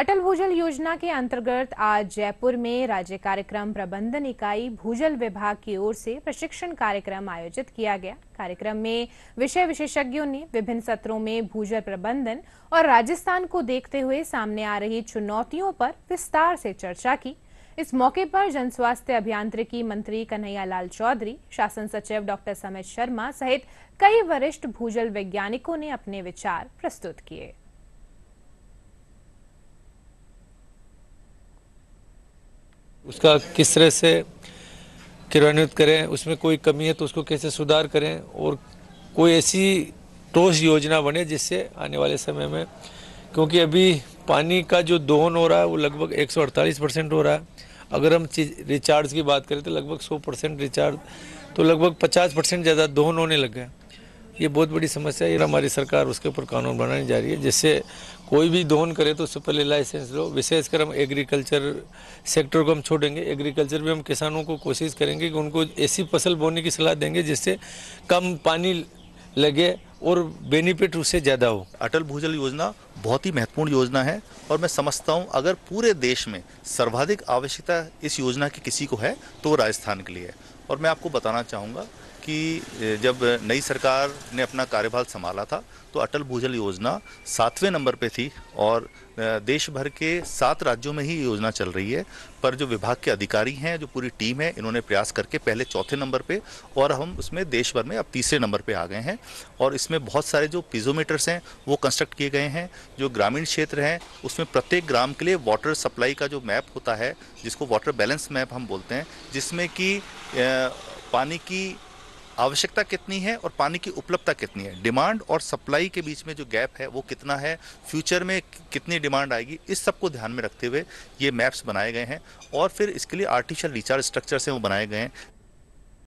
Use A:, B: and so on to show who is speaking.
A: अटल भूजल योजना के अंतर्गत आज जयपुर में राज्य कार्यक्रम प्रबंधन इकाई भूजल विभाग की ओर से प्रशिक्षण कार्यक्रम आयोजित किया गया कार्यक्रम में विषय विशेषज्ञों ने विभिन्न सत्रों में भूजल प्रबंधन और राजस्थान को देखते हुए सामने आ रही चुनौतियों पर विस्तार से चर्चा की इस मौके पर जन स्वास्थ्य अभियांत्रिकी मंत्री कन्हैया लाल चौधरी शासन सचिव डॉक्टर समित शर्मा सहित कई वरिष्ठ भूजल वैज्ञानिकों ने अपने विचार प्रस्तुत किए
B: उसका किस तरह से क्रियान्वित करें उसमें कोई कमी है तो उसको कैसे सुधार करें और कोई ऐसी ठोस योजना बने जिससे आने वाले समय में क्योंकि अभी पानी का जो दोहन हो रहा है वो लगभग 148 परसेंट हो रहा है अगर हम रिचार्ज की बात करें तो लगभग 100 परसेंट रिचार्ज तो लगभग 50 परसेंट ज़्यादा दोहन होने लग गए ये बहुत बड़ी समस्या है हमारी सरकार उसके ऊपर कानून बनाने जा रही है जिससे कोई भी दोहन करे तो उससे पहले लाइसेंस लो विशेषकर हम एग्रीकल्चर सेक्टर को हम छोड़ेंगे एग्रीकल्चर में हम किसानों को कोशिश करेंगे कि उनको ऐसी फसल बोने की सलाह देंगे जिससे कम पानी
C: लगे और बेनिफिट उससे ज़्यादा हो अटल भूजल योजना बहुत ही महत्वपूर्ण योजना है और मैं समझता हूँ अगर पूरे देश में सर्वाधिक आवश्यकता इस योजना की किसी को है तो वो राजस्थान के लिए है और मैं आपको बताना चाहूँगा कि जब नई सरकार ने अपना कार्यभार संभाला था तो अटल भूजल योजना सातवें नंबर पे थी और देश भर के सात राज्यों में ही योजना चल रही है पर जो विभाग के अधिकारी हैं जो पूरी टीम है इन्होंने प्रयास करके पहले चौथे नंबर पे और हम उसमें देश भर में अब तीसरे नंबर पे आ गए हैं और इसमें इसमें बहुत सारे जो पिजोमीटर्स हैं वो कंस्ट्रक्ट किए गए हैं जो ग्रामीण क्षेत्र हैं उसमें प्रत्येक ग्राम के लिए वाटर सप्लाई का जो मैप होता है जिसको वाटर बैलेंस मैप हम बोलते हैं जिसमें कि पानी की आवश्यकता कितनी है और पानी की उपलब्धता कितनी है डिमांड और सप्लाई के बीच में जो गैप है वो कितना है फ्यूचर में कितनी डिमांड आएगी इस सब को ध्यान में रखते हुए ये मैप्स बनाए गए हैं और फिर इसके लिए आर्टिफिशियल रिचार्ज स्ट्रक्चर से वो बनाए गए हैं